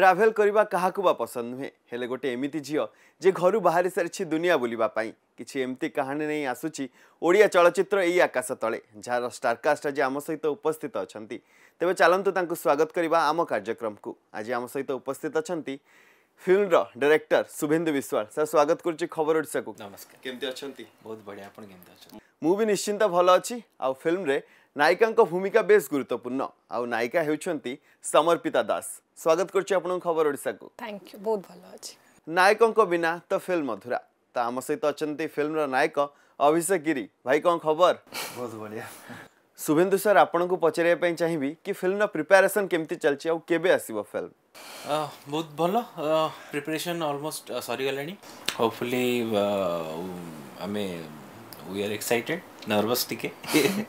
Travel କରିବା କାହାକୁ ବା ପସନ୍ଦ ନୁହେଁ ହେଲେ ଗୋଟେ ଏମିତି ଝିଅ ଯେ ଘରୁ ବାହାରି ସାରିଛି ଦୁନିଆ ବୁଲିବା ପାଇଁ କିଛି ଏମିତି କାହାଣୀ ନେଇ ଆସୁଛି ଓଡ଼ିଆ ଚଳଚ୍ଚିତ୍ର ଏଇ ଆକାଶ ତଳେ ଯାହାର ଷ୍ଟାରକାଷ୍ଟ ଆଜି ଆମ ସହିତ ଉପସ୍ଥିତ ଅଛନ୍ତି ତେବେ ଚାଲନ୍ତୁ ତାଙ୍କୁ ସ୍ୱାଗତ କରିବା ଆମ କାର୍ଯ୍ୟକ୍ରମକୁ ଆଜି ଆମ ସହିତ ଉପସ୍ଥିତ ଅଛନ୍ତି ଫିଲ୍ମର ଡିରେକ୍ଟର ଶୁଭେନ୍ଦୁ ବିଶ୍ୱାଳ ସାର୍ ସ୍ୱାଗତ କରୁଛି ଖବର ଓଡ଼ିଶାକୁ ନମସ୍କାର କେମିତି ଅଛନ୍ତି ବହୁତ ବଢ଼ିଆ ଆପଣ କେମିତି ଅଛନ୍ତି ମୁଁ ବି ନିଶ୍ଚିନ୍ତ ଭଲ ଅଛି ଆଉ ଫିଲ୍ମରେ নায়িকাঙ্ক ভূমিকা বেশ গুরুত্বপূর্ণ আউ নায়িকা হেউছন্তি সমর্পিতা দাস স্বাগত করছি আপনার খবর ওড়িশাকু থ্যাংক ইউ বহুত ভালো আছে নায়কঙ্ক বিনা তো ফিল্ম অধুরা তো আম সহিত অনেক ফিল্মর নায়ক অভিষেক গিরি ভাই কম খবর বহুত বড়িয়া শুভেন্দু স্যার আপনার পচারা চাহিবি কি ফিল্মর প্রিপারেসন কেমতি চলছে আউ কেবে আসিব ফিল্ম ବହୁତ ଭଲ ପ୍ରିପାରେସନ୍ ଅଲମୋଷ୍ଟ ସରିଗଲାଣି ହୋପଫୁଲି ଆମେ वी आर एक्साइटेड नर्वस ठीक है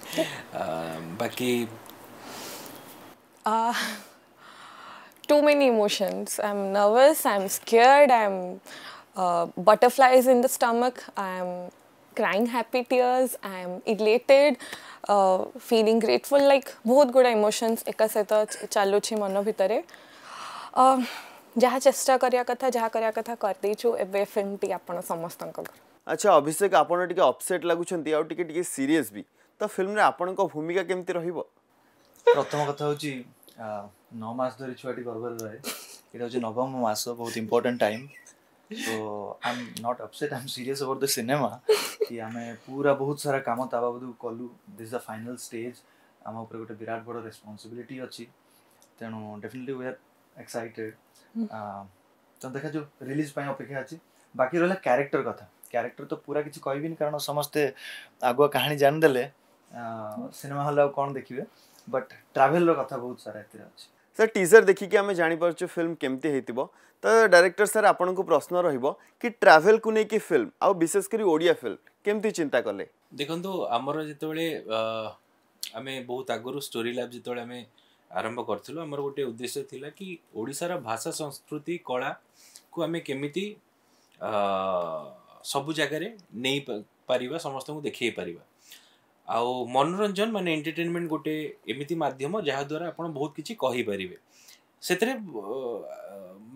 बाकी too many emotions. I'm nervous, I'm scared, I'm uh, butterflies in the stomach, I'm crying happy tears, I'm elated, uh, feeling grateful, like बहुत गुड़ा emotions एका सहित ଚାଲୁଛି ମନ ଭିତରେ ଯାହା ଚେଷ୍ଟା କରିବା କଥା ଯାହା କରିବା କଥା କରିଦେଇଛୁ ଏବେ ଫିଲ୍ମଟି ଆପଣ ସମସ୍ତଙ୍କ ଘର আচ্ছা অভিষেক আপনার টিকি অপসেট লাগুছেন আউ টিকি টিকি সিরিয়াস বি তো ফিল্মরে আপনার ভূমিকা কেমতি রহিব প্রথম কথা হচ্ছে ন মাস ধরে ছুয়াটি গর্ভরে রয়ে এটা হচ্ছে নবম মাস বহুত important time so I am not upset I am serious over the cinema কি আমি পুরা বহুত সারা কাম তা বাবদ কলু দিস দ্য ফাইনাল স্টেজ উপরে ଉପରେ বিরাট বড় রেসপন্সিবিলিটি ରେସ୍ପନ୍ସିବିଲିଟି তেনু ডেফিনেটলি উই আর এক্সাইটেড তো দেখা যো রিলিজ পাই অপেক্ষা আছে বাকি ରହିଲା ক্যারেক্টার কথা କ୍ୟାରେକ୍ଟର ତ ପୁରା କିଛି କହିବିନି କାରଣ ସମସ୍ତେ ଆଗୁଆ କାହାଣୀ ଜାଣିଦେଲେ ସିନେମା ହଲ୍ ଆଉ କ'ଣ ଦେଖିବେ ବଟ୍ ଟ୍ରାଭେଲ୍ର କଥା ବହୁତ ସାରା ଏଥିରେ ଅଛି ସାର୍ ଟିଜର୍ ଦେଖିକି ଆମେ ଜାଣିପାରୁଛୁ ଫିଲ୍ମ କେମିତି ହେଇଥିବ ତ ଡାଇରେକ୍ଟର ସାର୍ ଆପଣଙ୍କୁ ପ୍ରଶ୍ନ ରହିବ କି ଟ୍ରାଭେଲ୍କୁ ନେଇକି ଫିଲ୍ମ ଆଉ ବିଶେଷ କରି ଓଡ଼ିଆ ଫିଲ୍ମ କେମିତି ଚିନ୍ତା କଲେ ଦେଖନ୍ତୁ ଆମର ଯେତେବେଳେ ଆମେ ବହୁତ ଆଗରୁ ଷ୍ଟୋରି ଲାବ୍ ଯେତେବେଳେ ଆମେ ଆରମ୍ଭ କରିଥିଲୁ ଆମର ଗୋଟେ ଉଦ୍ଦେଶ୍ୟ ଥିଲା କି ଓଡ଼ିଶାର ଭାଷା ସଂସ୍କୃତି କଳାକୁ ଆମେ କେମିତି ସବୁ ଜାଗାରେ ନେଇପାରିବା ସମସ୍ତଙ୍କୁ ଦେଖାଇ ପାରିବା ଆଉ ମନୋରଞ୍ଜନ ମାନେ ଏଣ୍ଟରଟେନମେଣ୍ଟ ଗୋଟେ ଏମିତି ମାଧ୍ୟମ ଯାହାଦ୍ୱାରା ଆପଣ ବହୁତ କିଛି କହିପାରିବେ ସେଥିରେ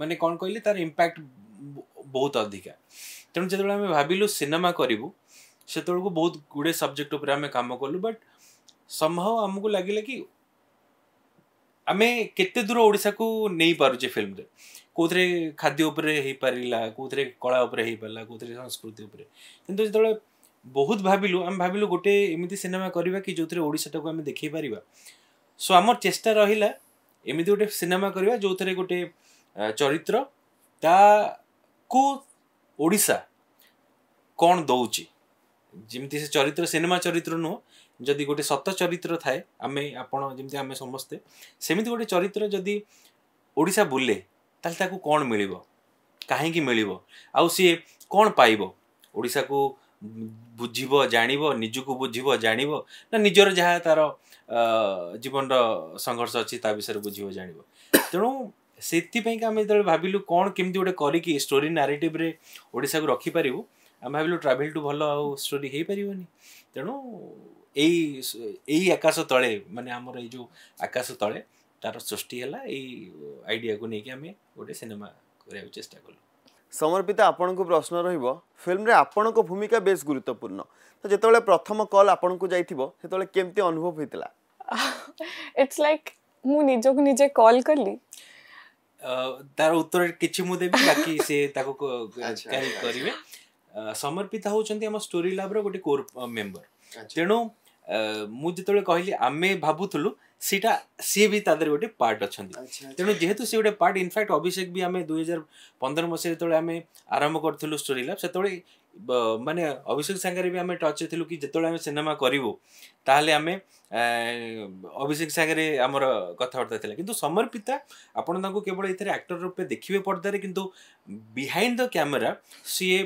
ମାନେ କ'ଣ କହିଲେ ତାର ଇମ୍ପାକ୍ଟ ବହୁତ ଅଧିକା ତେଣୁ ଯେତେବେଳେ ଆମେ ଭାବିଲୁ ସିନେମା କରିବୁ ସେତେବେଳକୁ ବହୁତ ଗୁଡ଼ିଏ ସବଜେକ୍ଟ ଉପରେ ଆମେ କାମ କଲୁ ବଟ୍ ସମ୍ଭବ ଆମକୁ ଲାଗିଲା କି ଆମେ କେତେ ଦୂର ଓଡ଼ିଶାକୁ ନେଇପାରୁଛେ ଫିଲ୍ମରେ କେଉଁଥିରେ ଖାଦ୍ୟ ଉପରେ ହେଇପାରିଲା କେଉଁଥିରେ କଳା ଉପରେ ହେଇପାରିଲା କେଉଁଥିରେ ସଂସ୍କୃତି ଉପରେ କିନ୍ତୁ ଯେତେବେଳେ ବହୁତ ଭାବିଲୁ ଆମେ ଭାବିଲୁ ଗୋଟେ ଏମିତି ସିନେମା କରିବା କି ଯେଉଁଥିରେ ଓଡ଼ିଶାଟାକୁ ଆମେ ଦେଖେଇ ପାରିବା ସୋ ଆମର ଚେଷ୍ଟା ରହିଲା ଏମିତି ଗୋଟେ ସିନେମା କରିବା ଯେଉଁଥିରେ ଗୋଟେ ଚରିତ୍ର ତାକୁ ଓଡ଼ିଶା କ'ଣ ଦଉଛି ଯେମିତି ସେ ଚରିତ୍ର ସିନେମା ଚରିତ୍ର ନୁହଁ ଯଦି ଗୋଟେ ସତ ଚରିତ୍ର ଥାଏ ଆମେ ଆପଣ ଯେମିତି ଆମେ ସମସ୍ତେ ସେମିତି ଗୋଟେ ଚରିତ୍ର ଯଦି ଓଡ଼ିଶା ବୁଲେ ତାହେଲେ ତାକୁ କ'ଣ ମିଳିବ କାହିଁକି ମିଳିବ ଆଉ ସିଏ କ'ଣ ପାଇବ ଓଡ଼ିଶାକୁ ବୁଝିବ ଜାଣିବ ନିଜକୁ ବୁଝିବ ଜାଣିବ ନା ନିଜର ଯାହା ତା'ର ଜୀବନର ସଂଘର୍ଷ ଅଛି ତା ବିଷୟରେ ବୁଝିବ ଜାଣିବ ତେଣୁ ସେଥିପାଇଁକା ଆମେ ଯେତେବେଳେ ଭାବିଲୁ କ'ଣ କେମିତି ଗୋଟେ କରିକି ଷ୍ଟୋରି ନାରେଟିଭ୍ରେ ଓଡ଼ିଶାକୁ ରଖିପାରିବୁ ଆମେ ଭାବିଲୁ ଟ୍ରାଭେଲ୍ ଟୁ ଭଲ ଆଉ ଷ୍ଟୋରି ହେଇପାରିବନି ତେଣୁ ଏଇ ଏଇ ଆକାଶ ତଳେ ମାନେ ଆମର ଏଇ ଯେଉଁ ଆକାଶ ତଳେ ତାର ସୃଷ୍ଟି ହେଲା ଏଇ ଆଇଡ଼ିଆକୁ ନେଇକି ଆମେ ଗୋଟେ ସିନେମା କରିବାକୁ ଚେଷ୍ଟା କଲୁ ସମର୍ପିତ ଆପଣଙ୍କୁ ପ୍ରଶ୍ନ ରହିବ ଫିଲ୍ମରେ ଆପଣଙ୍କ ଭୂମିକା ବେଶ୍ ଗୁରୁତ୍ୱପୂର୍ଣ୍ଣ ତ ଯେତେବେଳେ ପ୍ରଥମ କଲ୍ ଆପଣଙ୍କୁ ଯାଇଥିବ ସେତେବେଳେ କେମିତି ଅନୁଭବ ହୋଇଥିଲା ଇଟ୍ସ ଲାଇକ୍ ମୁଁ ନିଜକୁ ନିଜେ କଲ୍ କଲି ତାର ଉତ୍ତର କିଛି ମୁଁ ଦେବି ବାକି ସେ ତାକୁ କରିବେ ସମର୍ପିତା ହେଉଛନ୍ତି ଆମ ଷ୍ଟୋରି ଲାବ୍ର ଗୋଟେ କୋର୍ ମେମ୍ବର ତେଣୁ ମୁଁ ଯେତେବେଳେ କହିଲି ଆମେ ଭାବୁଥିଲୁ ସେଇଟା ସିଏ ବି ତା ଦେହରେ ଗୋଟେ ପାର୍ଟ ଅଛନ୍ତି ତେଣୁ ଯେହେତୁ ସେ ଗୋଟେ ପାର୍ଟ ଇନଫ୍ୟାକ୍ଟ ଅଭିଷେକ ବି ଆମେ ଦୁଇ ହଜାର ପନ୍ଦର ମସିହା ଯେତେବେଳେ ଆମେ ଆରମ୍ଭ କରିଥିଲୁ ଷ୍ଟୋରି ଲାବ୍ ସେତେବେଳେ ମାନେ ଅଭିଷେକ ସାଙ୍ଗରେ ବି ଆମେ ଟଚ୍ ହେଇଥିଲୁ କି ଯେତେବେଳେ ଆମେ ସିନେମା କରିବୁ ତାହେଲେ ଆମେ ଅଭିଷେକ ସାଙ୍ଗରେ ଆମର କଥାବାର୍ତ୍ତା ଥିଲା କିନ୍ତୁ ସମର୍ପିତା ଆପଣ ତାଙ୍କୁ କେବଳ ଏଥିରେ ଆକ୍ଟର ରୂପେ ଦେଖିବେ ପର୍ଦ୍ଦାରେ କିନ୍ତୁ ବିହାଇଣ୍ଡ ଦ କ୍ୟାମେରା ସିଏ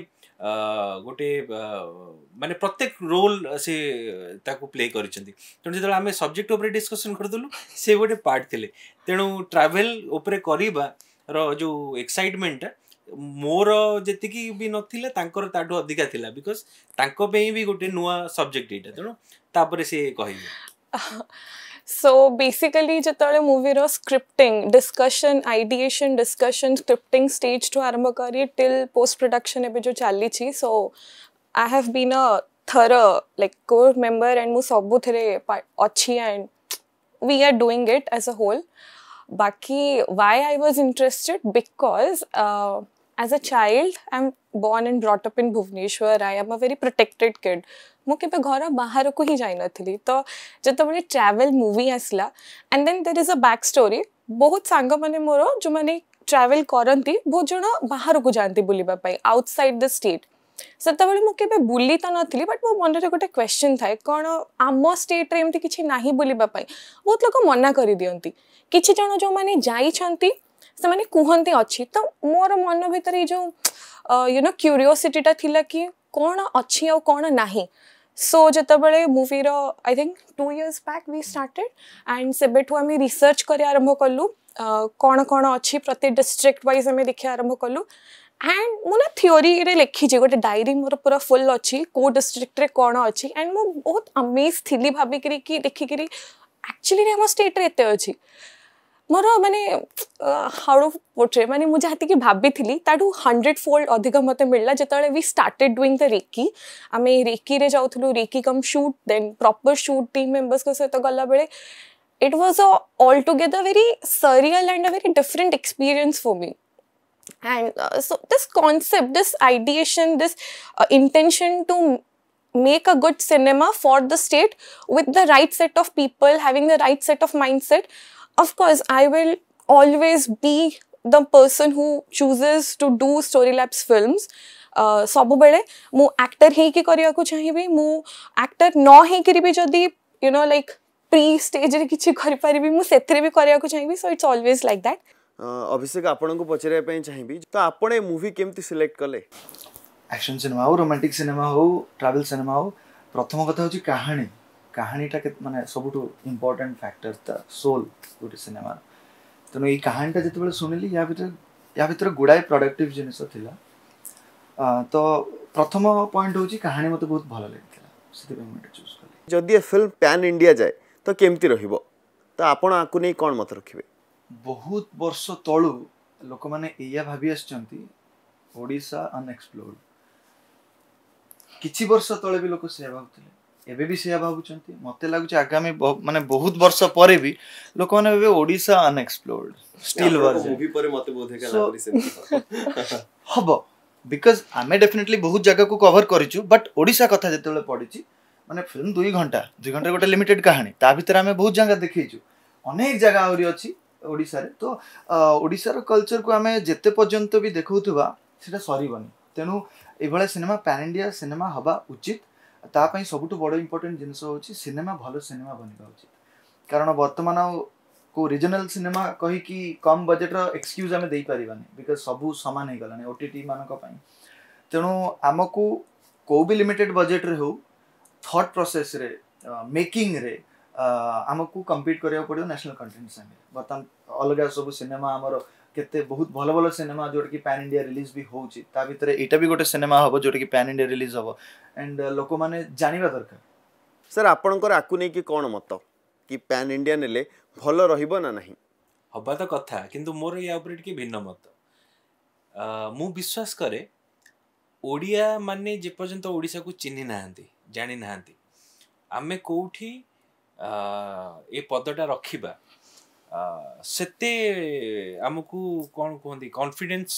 ଗୋଟେ ମାନେ ପ୍ରତ୍ୟେକ ରୋଲ ସେ ତାକୁ ପ୍ଲେ କରିଛନ୍ତି ତେଣୁ ଯେତେବେଳେ ଆମେ ସବଜେକ୍ଟ ଉପରେ ଡିସ୍କସନ୍ କରିଦେଲୁ ସେ ଗୋଟେ ପାର୍ଟ ଥିଲେ ତେଣୁ ଟ୍ରାଭେଲ ଉପରେ କରିବାର ଯେଉଁ ଏକ୍ସାଇଟମେଣ୍ଟଟା ମୋର ଯେତିକି ବି ନଥିଲା ତାଙ୍କର ତାଠୁ ଅଧିକା ଥିଲା ବିକଜ୍ ତାଙ୍କ ପାଇଁ ବି ଗୋଟେ ନୂଆ ସବଜେକ୍ଟ ଏଇଟା ତେଣୁ ତାପରେ ସେ କହିବେ सो बेसिकली जो movie scripting discussion ideation discussion scripting stage ठू आरंभ कर टिल पोस्ट प्रडक्शन एवं जो चली सो आई हाव बीन अ थर लाइक कोर मेम्बर एंड मु सब अच्छी and we are doing it as a whole बाकी why I was interested because as a child I am born and brought in Bhubaneswar I am a very protected kid मुझे घर बाहर को ही जा नी तो जितेबाला ट्रावेल मुवि आसला and then there is a back story बहुत सांग मैंने मोर जो मैंने ट्रावेल करती बहुत जन बाहर को जाती बुलवापाई आउटसाइड द स्टेट से मुझे बुली तो नी बट मो मन गोटे क्वेश्चन थाए कौन आम स्टेट एमती किसी ना बुलवापाई बहुत तो लोग मना कर दिखती किसी जन जो मैंने जाती ସେମାନେ କୁହନ୍ତି ଅଛି ତ ମୋର ମନ ଭିତରେ ଏଇ ଯେଉଁ ୟୁ ନୋ କ୍ୟୁରିଓସିଟିଟା ଥିଲା କି କ'ଣ ଅଛି ଆଉ କ'ଣ ନାହିଁ ସୋ ଯେତେବେଳେ ମୁଭିର I think two years back we started and ସେବେଠୁ ଆମେ ରିସର୍ଚ୍ଚ କରିବା ଆରମ୍ଭ କଲୁ କ'ଣ କ'ଣ ଅଛି ପ୍ରତି ଡିଷ୍ଟ୍ରିକ୍ଟ ୱାଇଜ୍ ଆମେ ଦେଖିବା ଆରମ୍ଭ କଲୁ ଆଣ୍ଡ ମୁଁ ନା ଥିଓରିରେ ଲେଖିଛି ଗୋଟେ ଡାଏରୀ ମୋର ପୁରା ଫୁଲ୍ ଅଛି କେଉଁ ଡିଷ୍ଟ୍ରିକ୍ଟରେ କ'ଣ ଅଛି ଆଣ୍ଡ ମୁଁ ବହୁତ ଅମେଜ୍ ଥିଲି ଭାବିକିରି କି ଦେଖିକିରି ଆକ୍ଚୁଆଲିରେ ଆମ ଷ୍ଟେଟ୍ରେ ଏତେ ଅଛି मोर मानने हाउ पोट्रे मैंने मुझे कि भाभी ताठ हंड्रेड फोल्ड अधिक मत मिलला जो we started doing the recce आम रेकी रे जाऊ recce cum shoot then proper shoot team members सहित गला बेले it was a altogether very surreal and a very different experience for me and so this concept this ideation this intention to make a good cinema for the state with the right set of people having the right set of mind set of course i will always be the person who chooses to do story labs films ସବୁବେଳେ ମୁଁ actor ହେଇକି କରିବାକୁ ଚାହିଁବି ମୁଁ actor ନ ହେଇକରି ବି ଯଦି ୟୁ ନୋ ଲାଇକ୍ ପ୍ରି ଷ୍ଟେଜ୍ରେ କିଛି କରିପାରିବି ମୁଁ ସେଥିରେ ବି କରିବାକୁ ଚାହିଁବି so it's always like that Abhishek ଆପଣଙ୍କୁ ପଚାରିବା ପାଇଁ ଚାହିଁବି ତ ଆପଣ ଏ ମୁଭି କେମିତି ସିଲେକ୍ଟ କଲେ ଆକ୍ସନ୍ ସିନେମା ହଉ ରୋମାଣ୍ଟିକ୍ ସିନେମା ହଉ ଟ୍ରାଭେଲ୍ ସିନେମା ହଉ ପ୍ରଥମ କଥା ହେଉଛି କାହାଣୀ କାହାଣୀଟା କେତେ ମାନେ ସବୁଠୁ ଇମ୍ପୋର୍ଟାଣ୍ଟ ଫ୍ୟାକ୍ଟର ତା ସୋଲ୍ ଗୋଟେ ସିନେମାର ତେଣୁ ଏଇ କାହାଣୀଟା ଯେତେବେଳେ ଶୁଣିଲି ୟା ଭିତରେ ୟା ଭିତରେ ଗୁଡ଼ାଏ ପ୍ରଡ଼କ୍ଟିଭ୍ ଜିନିଷ ଥିଲା ତ ପ୍ରଥମ ପଏଣ୍ଟ ହେଉଛି କାହାଣୀ ମୋତେ ବହୁତ ଭଲ ଲାଗିଥିଲା ସେଥିପାଇଁ ମୁଁ ଏଇଟା ଚୁଜ୍ କଲି ଯଦି ଏ ଫିଲ୍ମ ପ୍ୟାନ୍ ଇଣ୍ଡିଆ ଯାଏ ତ କେମିତି ରହିବ ତ ଆପଣ ଆକୁ ନେଇ କ'ଣ ମତ ରଖିବେ ବହୁତ ବର୍ଷ ତଳୁ ଲୋକମାନେ ଏଇଆ ଭାବି ଆସିଛନ୍ତି ଓଡ଼ିଶା ଅନଏକ୍ସପ୍ଲୋର୍ଡ କିଛି ବର୍ଷ ତଳେ ବି ଲୋକ ସେୟା ଭାବୁଥିଲେ ଏବେ ବି ସେୟା ଭାବୁଛନ୍ତି ମୋତେ ଲାଗୁଛି ଆଗାମୀ ମାନେ ବହୁତ ବର୍ଷ ପରେ ବି ଲୋକମାନେ ଏବେ ଓଡ଼ିଶା ଅନଏକ୍ସପ୍ଲୋର୍ଡ ଷ୍ଟିଲ୍ ହବ ବିକଜ୍ ଆମେ ଡେଫିନେଟଲି ବହୁତ ଜାଗାକୁ କଭର କରିଛୁ ବଟ୍ ଓଡ଼ିଶା କଥା ଯେତେବେଳେ ପଡ଼ିଛି ମାନେ ଫିଲ୍ମ ଦୁଇ ଘଣ୍ଟା ଦୁଇ ଘଣ୍ଟା ଗୋଟେ ଲିମିଟେଡ୍ କାହାଣୀ ତା ଭିତରେ ଆମେ ବହୁତ ଜାଗା ଦେଖେଇଛୁ ଅନେକ ଜାଗା ଆହୁରି ଅଛି ଓଡ଼ିଶାରେ ତ ଓଡ଼ିଶାର କଲଚର୍କୁ ଆମେ ଯେତେ ପର୍ଯ୍ୟନ୍ତ ବି ଦେଖାଉଥିବା ସେଇଟା ସରିବନି ତେଣୁ ଏଭଳିଆ ସିନେମା ପ୍ୟାନ୍ ଇଣ୍ଡିଆ ସିନେମା ହେବା ଉଚିତ ତା ପାଇଁ ସବୁଠୁ ବଡ଼ ଇମ୍ପୋର୍ଟାଣ୍ଟ ଜିନିଷ ହେଉଛି ସିନେମା ଭଲ ସିନେମା ବନିବା ଉଚିତ କାରଣ ବର୍ତ୍ତମାନ ଆଉ କେଉଁ ରିଜନାଲ୍ ସିନେମା କହିକି କମ୍ ବଜେଟ୍ର ଏକ୍ସକ୍ୟୁଜ୍ ଆମେ ଦେଇପାରିବାନି ବିକଜ୍ ସବୁ ସମାନ ହେଇଗଲାଣି ଓ ଟି ଟି ମାନଙ୍କ ପାଇଁ ତେଣୁ ଆମକୁ କେଉଁ ବି ଲିମିଟେଡ୍ ବଜେଟ୍ରେ ହେଉ ଥଟ୍ ପ୍ରୋସେସ୍ରେ ମେକିଂରେ ଆମକୁ କମ୍ପିଟ୍ କରିବାକୁ ପଡ଼ିବ ନ୍ୟାସନାଲ୍ କଣ୍ଟେଣ୍ଟ ସାଙ୍ଗରେ ବର୍ତ୍ତମାନ ଅଲଗା ସବୁ ସିନେମା ଆମର କେତେ ବହୁତ ଭଲ ଭଲ ସିନେମା ଯେଉଁଟାକି ପ୍ୟାନ୍ ଇଣ୍ଡିଆ ରିଲିଜ୍ ବି ହେଉଛି ତା ଭିତରେ ଏଇଟା ବି ଗୋଟେ ସିନେମା ହେବ ଯେଉଁଟାକି ପ୍ୟାନ୍ ଇଣ୍ଡିଆ ରିଲିଜ୍ ହେବ ଆଣ୍ଡ ଲୋକମାନେ ଜାଣିବା ଦରକାର ସାର୍ ଆପଣଙ୍କର ଆକୁ ନେଇକି କ'ଣ ମତ କି ପ୍ୟାନ୍ ଇଣ୍ଡିଆ ନେଲେ ଭଲ ରହିବ ନା ନାହିଁ ହେବା ତ କଥା କିନ୍ତୁ ମୋର ୟା ଉପରେ ଟିକେ ଭିନ୍ନ ମତ ମୁଁ ବିଶ୍ୱାସ କରେ ଓଡ଼ିଆ ମାନେ ଯେପର୍ଯ୍ୟନ୍ତ ଓଡ଼ିଶାକୁ ଚିହ୍ନି ନାହାନ୍ତି ଜାଣିନାହାନ୍ତି ଆମେ କେଉଁଠି ଏ ପଦଟା ରଖିବା ସେତେ ଆମକୁ କ'ଣ କୁହନ୍ତି କନଫିଡେନ୍ସ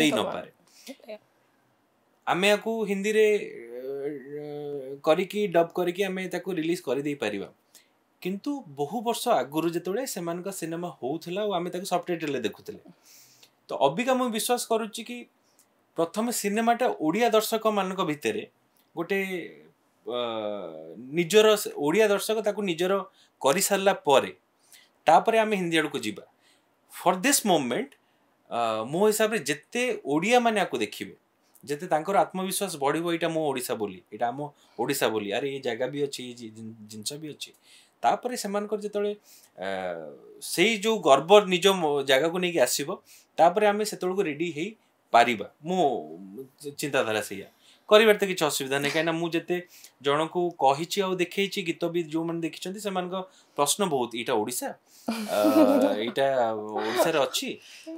ଦେଇନପାରେ ଆମେ ଆକୁ ହିନ୍ଦୀରେ କରିକି ଡବ୍ କରିକି ଆମେ ତାକୁ ରିଲିଜ୍ କରିଦେଇ ପାରିବା କିନ୍ତୁ ବହୁ ବର୍ଷ ଆଗରୁ ଯେତେବେଳେ ସେମାନଙ୍କ ସିନେମା ହଉଥିଲା ଆଉ ଆମେ ତାକୁ ସବଟାଇଟେଲରେ ଦେଖୁଥିଲେ ତ ଅବିକା ମୁଁ ବିଶ୍ୱାସ କରୁଛି କି ପ୍ରଥମେ ସିନେମାଟା ଓଡ଼ିଆ ଦର୍ଶକମାନଙ୍କ ଭିତରେ ଗୋଟେ ନିଜର ଓଡ଼ିଆ ଦର୍ଶକ ତାକୁ ନିଜର କରିସାରିଲା ପରେ तापर आम हिंदी आड़ को जी फर दिस् मोमेंट मो हिसाब से जिते ओडिया मैंने आपको देखिए जिते आत्मविश्वास बढ़ो यहाँ ओा बोली यहाँ आम ओडा बोली अरे ये जगह भी अच्छे जिनस भी अच्छे तापर से जो से जो गर्व निज जगह को लेकिन आसवे आम से रेडी पार मो चिंताधारा से କରିବାର ତ କିଛି ଅସୁବିଧା ନାହିଁ କାହିଁକିନା ମୁଁ ଯେତେ ଜଣକୁ କହିଛି ଆଉ ଦେଖେଇଛି ଗୀତ ବି ଯେଉଁମାନେ ଦେଖିଛନ୍ତି ସେମାନଙ୍କ ପ୍ରଶ୍ନ ବହୁତ ଏଇଟା ଓଡ଼ିଶା ଏଇଟା ଓଡ଼ିଶାରେ ଅଛି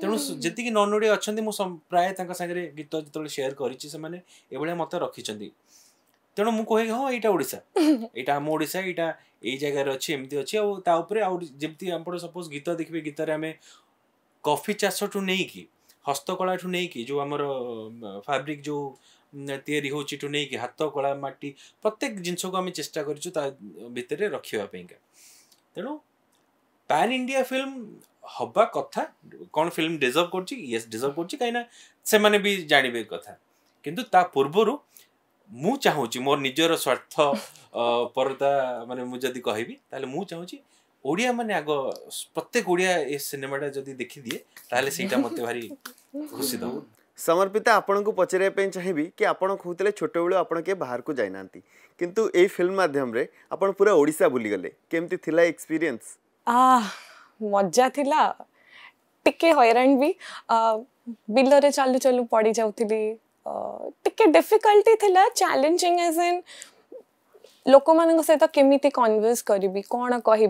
ତେଣୁ ଯେତିକି ନନ୍ ଓଡ଼ିଆ ଅଛନ୍ତି ମୁଁ ପ୍ରାୟ ତାଙ୍କ ସାଙ୍ଗରେ ଗୀତ ଯେତେବେଳେ ସେୟାର କରିଛି ସେମାନେ ଏଭଳିଆ ମତ ରଖିଛନ୍ତି ତେଣୁ ମୁଁ କହେ ହଁ ଏଇଟା ଓଡ଼ିଶା ଏଇଟା ଆମ ଓଡ଼ିଶା ଏଇଟା ଏଇ ଜାଗାରେ ଅଛି ଏମିତି ଅଛି ଆଉ ତା ଉପରେ ଆଉ ଯେମିତି ଆପଣ ସପୋଜ୍ ଗୀତ ଦେଖିବେ ଗୀତରେ ଆମେ କଫି ଚାଷଠୁ ନେଇକି ହସ୍ତକଳାଠୁ ନେଇକି ଯେଉଁ ଆମର ଫ୍ୟାବ୍ରିକ୍ ଯେଉଁ ତିଆରି ହେଉଛି ନେଇକି ହାତ କଳା ମାଟି ପ୍ରତ୍ୟେକ ଜିନିଷକୁ ଆମେ ଚେଷ୍ଟା କରିଛୁ ତା ଭିତରେ ରଖିବା ପାଇଁକା ତେଣୁ ପ୍ୟାନ୍ ଇଣ୍ଡିଆ ଫିଲ୍ମ ହେବା କଥା କ'ଣ ଫିଲ୍ମ ଡିଜର୍ଭ କରୁଛି ୟେସ୍ ଡିଜର୍ଭ କରୁଛି କାହିଁକିନା ସେମାନେ ବି ଜାଣିବେ କଥା କିନ୍ତୁ ତା ପୂର୍ବରୁ ମୁଁ ଚାହୁଁଛି ମୋର ନିଜର ସ୍ୱାର୍ଥ ପରତା ମାନେ ମୁଁ ଯଦି କହିବି ତାହେଲେ ମୁଁ ଚାହୁଁଛି ଓଡ଼ିଆ ମାନେ ଆଗ ପ୍ରତ୍ୟେକ ଓଡ଼ିଆ ଏ ସିନେମାଟା ଯଦି ଦେଖିଦିଏ ତାହେଲେ ସେଇଟା ମୋତେ ଭାରି ଖୁସି ଦେବ समर्पिता आपन को पचारे चाहेबी कि आपड़ कहते छोट बेलू आप बाहर को ना कि फिल्म मध्यम पूरा ओडा बुलीगले कमी एक्सपीरियंस मजा थी टिके हैरान भी बिल चलु चलू पड़ी जाऊ टिके डिफिकल्टी थिला चैलेंजिंग एज इन लोक मान सहित कमिटी कनभर्स करी कौन कह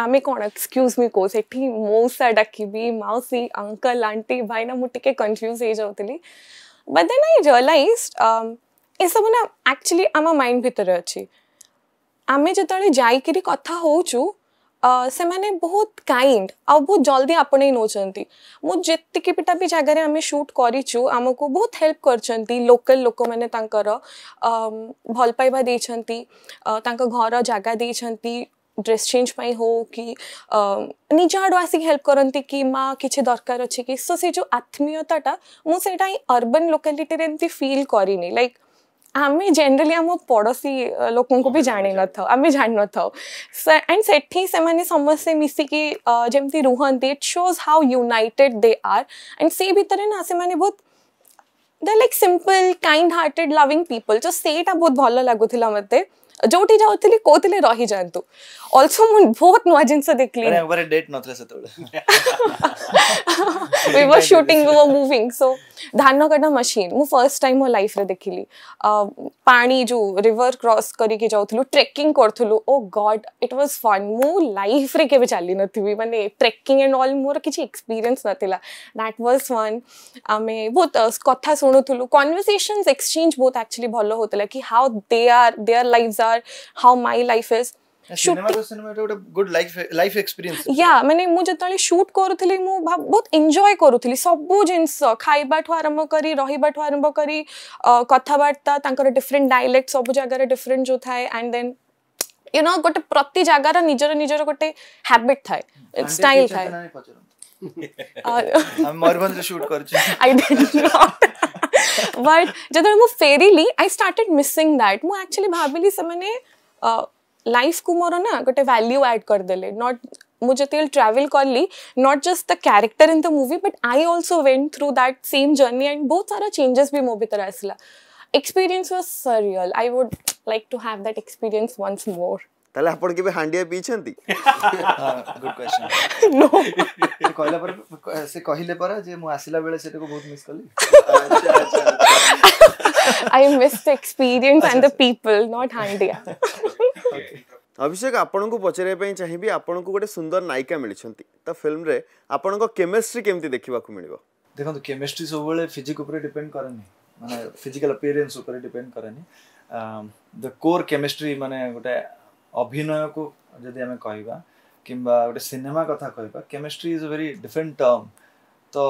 आमे कौन एक्सक्यूज मी को सेठी मो सह डाकिबी माउसी अंकल आंटी भाई ना मुझे कन्फ्यूज हो जाऊली बट देन आई रियलाइज ଏସବୁ ନା ଆକ୍ଚୁଆଲି ଆମ ମାଇଣ୍ଡ ଭିତରେ ଅଛି ଆମେ ଯେତେବେଳେ ଯାଇକିରି କଥା ହେଉଛୁ ସେମାନେ ବହୁତ କାଇଣ୍ଡ ଆଉ ବହୁତ ଜଲ୍ଦି ଆପଣେଇ ନେଉଛନ୍ତି ମୁଁ ଯେତିକି ପିଟା ବି ଜାଗାରେ ଆମେ ସୁଟ୍ କରିଛୁ ଆମକୁ ବହୁତ ହେଲ୍ପ କରିଛନ୍ତି ଲୋକାଲ ଲୋକମାନେ ତାଙ୍କର ଭଲ ପାଇବା ଦେଇଛନ୍ତି ତାଙ୍କ ଘର ଜାଗା ଦେଇଛନ୍ତି ड्रेस चेंज पाई हो कि निज आड़ आसिक हेल्प करती कि माँ कि दरकार अच्छे कि सो से जो आत्मीयताटा मुझे ही अर्बन लोकालीटर एमती फिल करनी लाइक आम जेनेली आम पड़ोशी लोक भी जाण न था आम जान न था एंड से समस्ते मिसिकी जमी रुहती it shows how united they are and से भितर ना से बहुत they like simple kind hearted loving people जो सहीटा बहुत भल लगुला मत जो जाऊँ कौन रही जातु ऑल्सो मु बहुत नुआ जिनसे देख अरे हमारे डेट नथले से तोड़ we were shooting we were moving so धान कटा मशीन मु फर्स्ट टाइम मो लाइफ रे देख पानी जो रिवर क्रॉस करी के जाउथलु ट्रेकिंग करथलु oh god it was fun मु लाइफ रे के चली नथी वी माने ट्रेकिंग एंड ऑल मोर किछ एक्सपीरियंस नथिला दैट वाज वन आमे बहुत कथा सुनुथलु कन्वर्सेशंस एक्सचेंज बहुत एक्चुअली भलो होतला कि how they are their lives are how my life is ଗୋଟେ ଗୁଡ୍ ଲାଇଫ୍ ଏକ୍ସପିରିଏନ୍ସ ୟା ମାନେ ମୁଁ ଯେତେବେଳେ ଶୁଟ୍ କରୁଥିଲି ମୁଁ ବହୁତ ଏନ୍ଜୟ କରୁଥିଲି ସବୁ ଜିନିଷ ଖାଇବାଠୁ ଆରମ୍ଭ କରି ରହିବାଠୁ ଆରମ୍ଭ କରି କଥାବାର୍ତ୍ତା ତାଙ୍କର ଡିଫରେଣ୍ଟ ଡାଇଲେକ୍ଟ ସବୁ ଜାଗାରେ ଡିଫରେଣ୍ଟ ଯେଉଁ ଥାଏ ଆଣ୍ଡ ଦେନ୍ ୟୁ ନୋ ଗୋଟେ ପ୍ରତି ଜାଗାର ନିଜର ନିଜର ଗୋଟେ ହ୍ୟାବିଟ୍ ଥାଏ ଷ୍ଟାଇଲ୍ ଥାଏ ମୟୂରଭଞ୍ଜରେ ଶୁଟ୍ କରୁଛି ଆଇ ଡିଡ୍ ନଟ୍ ବଟ୍ ଯେତେବେଳେ ମୁଁ ଫେରିଲି ଆଇ ଷ୍ଟାର୍ଟେଡ୍ ମିସିଂ ଦ୍ୟାଟ୍ ମୁଁ ଆକ୍ଚୁଆଲି ଭାବିଲି ସେମାନେ लाइफ को मोर ना गोटे वैल्यू एड करदे नॉट मुझे जितेबाला ट्रैवल करली not just the character in the movie but I also went through that same journey and बहुत सारा चेंजेस भी मो भर आसला experience was surreal I would like to have that experience once more ताले आपण केबे हांडिया पीछंती गुड क्वेश्चन नो कहले पर से कहले पर जे मु आसला बेले सेटा को बहुत मिस करली अच्छा अच्छा, अच्छा। I miss the experience and the people not Handia Abhishek आपन को पचरे पई चाहिबी आपन को गोटे सुंदर नायिका मिलिछंती त फिल्म रे आपन को केमिस्ट्री केमती देखिबा को मिलिबो देखो तो केमिस्ट्री सब बेले फिजिक ऊपर डिपेंड करे माने फिजिकल अपीयरेंस ऊपर डिपेंड करे द कोर केमिस्ट्री माने गोटे अभिनय को जदि हमें कहिबा किंबा गोटे सिनेमा कथा कहिबा chemistry is a very different term तो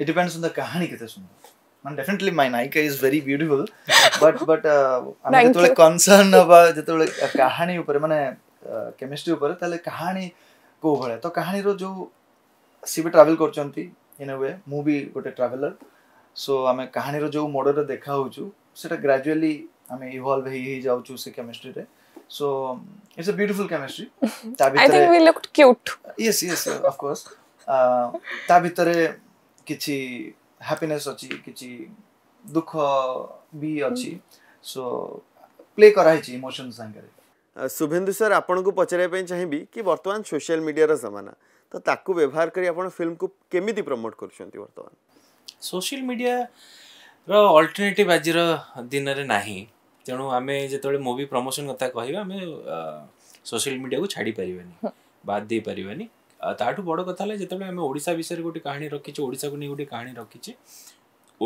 इट डिपेंड्स ऑन द कहानी केते सुंदर and definitely my Naika is very beautiful but but ଆମେ ଯେତେବେଳେ concern ହବା ଯେତେବେଳେ କାହାଣୀ ଉପରେ ମାନେ କେମିଷ୍ଟ୍ରି ଉପରେ ତାହେଲେ କାହାଣୀ କୋଉ ଭଳିଆ ତ କାହାଣୀର ଯୋଉ ସିଏ ବି ଟ୍ରାଭେଲ କରୁଛନ୍ତି ଇନ୍ ଏ ୱେ ମୁଁ ବି ଗୋଟେ ଟ୍ରାଭେଲର ସୋ ଆମେ କାହାଣୀର ଯୋଉ ମୋଡ଼ରେ ଦେଖା ହେଉଛୁ ସେଟା ଗ୍ରାଜୁଆଲି ଆମେ ଇଭଲ୍ଭ ହେଇ ହେଇ ଯାଉଛୁ ସେ କେମିଷ୍ଟ୍ରିରେ so it's a beautiful chemistry ତା ଭିତରେ ୟେସ୍ ୟେସ୍ ଅଫ୍ କୋର୍ସ ତା ଭିତରେ କିଛି ହାପିନେସ୍ ଅଛି କିଛି ଦୁଃଖ ବି ଅଛି ସୋ ପ୍ଲେ କରାହେଇଛି ଇମୋସନ୍ ସାଙ୍ଗରେ ଶୁଭେନ୍ଦୁ ସାର୍ ଆପଣଙ୍କୁ ପଚାରିବା ପାଇଁ ଚାହିଁବି କି ବର୍ତ୍ତମାନ ସୋସିଆଲ୍ ମିଡ଼ିଆର ଜମାନା ତ ତାକୁ ବ୍ୟବହାର କରି ଆପଣ ଫିଲ୍ମକୁ କେମିତି ପ୍ରମୋଟ୍ କରୁଛନ୍ତି ବର୍ତ୍ତମାନ ସୋସିଆଲ୍ ମିଡ଼ିଆର ଅଲ୍ଟରନେଟିଭ୍ ଆଜିର ଦିନରେ ନାହିଁ ତେଣୁ ଆମେ ଯେତେବେଳେ ମୁଭି ପ୍ରମୋସନ୍ କଥା କହିବା ଆମେ ସୋସିଆଲ୍ ମିଡ଼ିଆକୁ ଛାଡ଼ି ପାରିବାନି ବାଦ୍ ଦେଇପାରିବାନି ତାଠୁ ବଡ଼ କଥା ହେଲା ଯେତେବେଳେ ଆମେ ଓଡ଼ିଶା ବିଷୟରେ ଗୋଟେ କାହାଣୀ ରଖିଛେ ଓଡ଼ିଶାକୁ ନେଇ ଗୋଟେ କାହାଣୀ ରଖିଛେ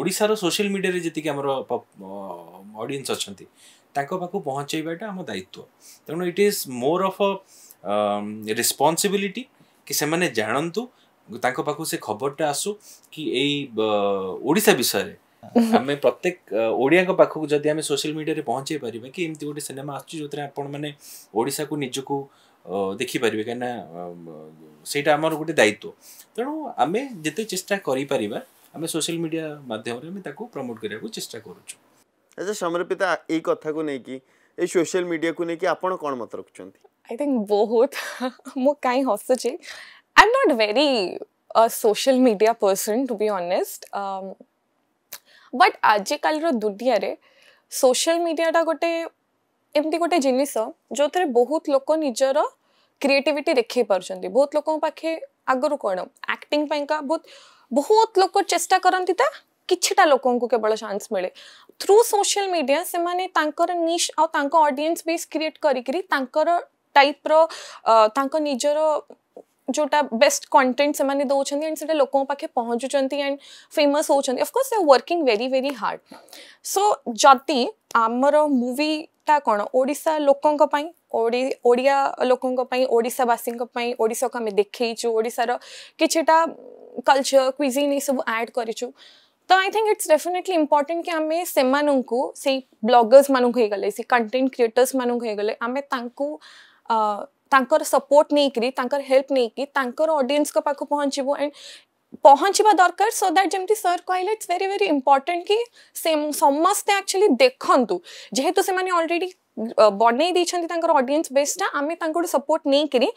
ଓଡ଼ିଶାର ସୋସିଆଲ ମିଡ଼ିଆରେ ଯେତିକି ଆମର ଅଡ଼ିଏନ୍ସ ଅଛନ୍ତି ତାଙ୍କ ପାଖକୁ ପହଞ୍ଚାଇବାଟା ଆମ ଦାୟିତ୍ୱ ତେଣୁ ଇଟ୍ ଇଜ୍ ମୋର ଅଫ୍ ଅ ରେସ୍ପନ୍ସିବିଲିଟି କି ସେମାନେ ଜାଣନ୍ତୁ ତାଙ୍କ ପାଖକୁ ସେ ଖବରଟା ଆସୁ କି ଏଇ ଓଡ଼ିଶା ବିଷୟରେ ଆମେ ପ୍ରତ୍ୟେକ ଓଡ଼ିଆଙ୍କ ପାଖକୁ ଯଦି ଆମେ ସୋସିଆଲ ମିଡ଼ିଆରେ ପହଞ୍ଚାଇ ପାରିବା କି ଏମିତି ଗୋଟେ ସିନେମା ଆସୁଛି ଯେଉଁଥିରେ ଆପଣମାନେ ଓଡ଼ିଶାକୁ ନିଜକୁ ଦେଖିପାରିବେ କାହିଁକିନା ସେଇଟା ଆମର ଗୋଟେ ଦାୟିତ୍ୱ ତେଣୁ ଆମେ ଯେତେ ଚେଷ୍ଟା କରିପାରିବା ଆମେ ସୋସିଆଲ ମିଡ଼ିଆ ମାଧ୍ୟମରେ ଆମେ ତାକୁ ପ୍ରମୋଟ୍ କରିବାକୁ ଚେଷ୍ଟା କରୁଛୁ ଆଚ୍ଛା ସମର୍ପିତା ଏଇ କଥାକୁ ନେଇକି ଏଇ ସୋସିଆଲ ମିଡ଼ିଆକୁ ନେଇକି ଆପଣ କ'ଣ ମତ ରଖୁଛନ୍ତି ଆଇ ଥିଙ୍କ ବହୁତ ମୁଁ କାହିଁ ହସୁଛି I am not very social media person to be honest but ଆଜିକାଲିର ଦୁନିଆରେ ସୋସିଆଲ ମିଡ଼ିଆଟା ଗୋଟେ एमती गोटे जिनस जो थे बहुत लोग निजर क्रिएटिविटी देख पार्टी बहुत लोगों पाखे आगर कौन आक्टिंग का बहुत बहुत लोग चेस्टा करती किटा लोक केवल चान्स मिले थ्रु सोशल मीडिया से मैंने निश आडियस बेस क्रिएट कर टाइप रिजर जोटा बेस्ट कंटेंट से दौरान एंड सीटा लोक पहुँचुच एंड फेमस होफकोर्स working very very hard so जदि आमर मुवि वार्ता कौन ओडा लोकों ओडिया लोकों परसी ओडा को आम देखु ओडार किटा कलचर क्विजिन ये सब आड कर तो I think it's definitely important कि आम से ब्लगर्स मानगले कंटेन्ट क्रिएटर्स मानगले आम सपोर्ट नहीं करी, हेल्प नहीं करी, को पाखु एंड ପହଞ୍ଚିବା ଦରକାର ସୋ ଦ୍ୟାଟ୍ ଯେମିତି ସର୍ କହିଲେ ଇଟ୍ସ ଭେରି ଭେରି ଇମ୍ପର୍ଟାଣ୍ଟ କି ସେ ସମସ୍ତେ ଆକ୍ଚୁଆଲି ଦେଖନ୍ତୁ ଯେହେତୁ ସେମାନେ ଅଲରେଡ଼ି ବନେଇ ଦେଇଛନ୍ତି ତାଙ୍କର ଅଡ଼ିଏନ୍ସ ବେସ୍ଟା ଆମେ ତାଙ୍କଠୁ ସପୋର୍ଟ ନେଇକିରି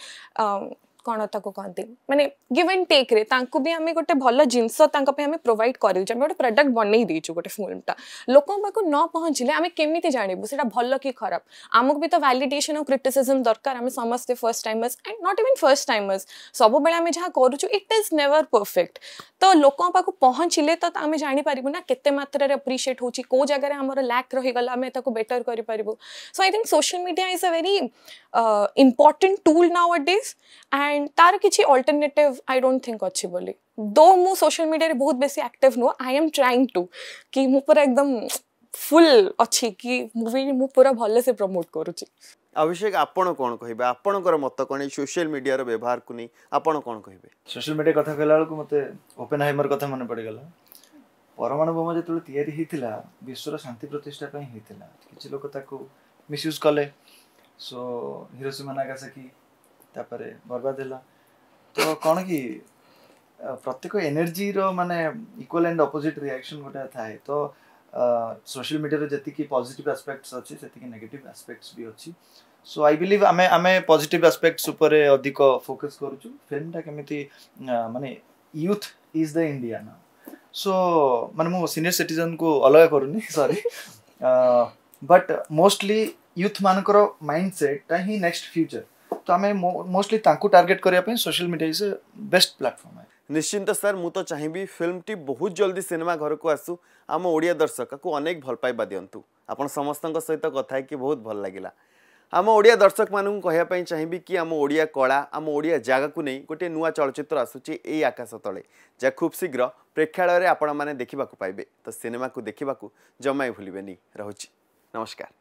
कौन कहते मैंने गिव एंड टेक रे भी आम गोटे भल जिनस प्रोवैड कर प्रडक्ट बनई देचु गोटे फिल्मटा लोक न पहुँचे आम कमी जानवु से भल कि खराब आमुक भी तो वैलीडेसन और क्रिटिसीजम दरकार आम समस्ते first timers and not even first timers सब बेले आम जहाँ करट इज नेवर परफेक्ट तो लोक पहुँचे तो आम ना के अप्रिसीएट हो जगह आम लैक रहीगला आम बेटर करो I think social media is a very important tool nowadays and and ତାର କିଛି ଅଲ୍ଟରନେଟିଭ୍ ଆଇ ଡୋଣ୍ଟ ଥିଙ୍କ ଅଛି ବୋଲି ଦୋ ମୁଁ ସୋସିଆଲ୍ ମିଡ଼ିଆରେ ବହୁତ ବେଶୀ ଆକ୍ଟିଭ୍ ନୁହଁ ଆଇ ଏମ୍ ଟ୍ରାଇଙ୍ଗ ଟୁ କି ମୁଁ ପୁରା ଏକଦମ୍ ଫୁଲ୍ ଅଛି କି ମୁଭି ମୁଁ ପୁରା ଭଲସେ ପ୍ରମୋଟ୍ କରୁଛି ଅଭିଷେକ ଆପଣ କ'ଣ କହିବେ ଆପଣଙ୍କର ମତ କ'ଣ ଏଇ ସୋସିଆଲ୍ ମିଡ଼ିଆର ବ୍ୟବହାରକୁ ନେଇ ଆପଣ କ'ଣ କହିବେ ସୋସିଆଲ୍ ମିଡ଼ିଆ କଥା କହିଲା ବେଳକୁ ମୋତେ ଓପେନ୍ ହାଇମର କଥା ମନେ ପଡ଼ିଗଲା ପରମାଣୁ ବୋମା ଯେତେବେଳେ ତିଆରି ହେଇଥିଲା ବିଶ୍ୱର ଶାନ୍ତି ପ୍ରତିଷ୍ଠା ପାଇଁ ହେଇଥିଲା କିଛି ଲୋକ ତାକୁ ମିସ୍ୟୁଜ୍ କଲେ ସୋ ହିରୋସିମା ନାଗାସାକି ତାପରେ ବର୍ବାଦ ହେଲା ତ କ'ଣ କି ପ୍ରତ୍ୟେକ ଏନର୍ଜିର ମାନେ ଇକ୍ୱାଲ୍ ଆଣ୍ଡ ଅପୋଜିଟ୍ ରିଆକ୍ସନ୍ ଗୋଟେ ଥାଏ ତ ସୋସିଆଲ ମିଡ଼ିଆର ଯେତିକି ପଜିଟିଭ୍ ଆସ୍ପେକ୍ଟସ୍ ଅଛି ସେତିକି ନେଗେଟିଭ୍ ଆସ୍ପେକ୍ଟସ୍ ବି ଅଛି ସୋ ଆଇ ବିଲିଭ୍ ଆମେ ଆମେ ପଜିଟିଭ୍ ଆସ୍ପେକ୍ଟସ୍ ଉପରେ ଅଧିକ ଫୋକସ୍ କରୁଛୁ ଫିଲ୍ମଟା କେମିତି ମାନେ ୟୁଥ୍ ଇଜ୍ ଦ ଇଣ୍ଡିଆ ନା ସୋ ମାନେ ମୁଁ ସିନିୟର ସିଟିଜନ୍କୁ ଅଲଗା କରୁନି ସରି ବଟ୍ ମୋଷ୍ଟଲି ୟୁଥ୍ମାନଙ୍କର ମାଇଣ୍ଡ ସେଟ୍ଟା ହିଁ ନେକ୍ସଟ ଫ୍ୟୁଚର୍ तो आम मोस्टली टार्गेट करने social media is best platform है निश्चिंत सर मुझे तो चाहिए फिल्म टी बहुत जल्दी सिनेमा घर को आसू आम ओडिया दर्शक को अनेक भल पाइबा दिंतु आप समस्त सहित कथा कि बहुत भल लगे आम ओडिया दर्शक मान कह चाहिए कि आम ओडिया कला आम ओडिया जगह को नहीं गोटे नुआ चलचित्र आसूसी य आकाश तले जहाँ खूब शीघ्र प्रेक्षा आपण मैंने देखा पाइबे तो सिनेमा को देखा जमा भूल रोच नमस्कार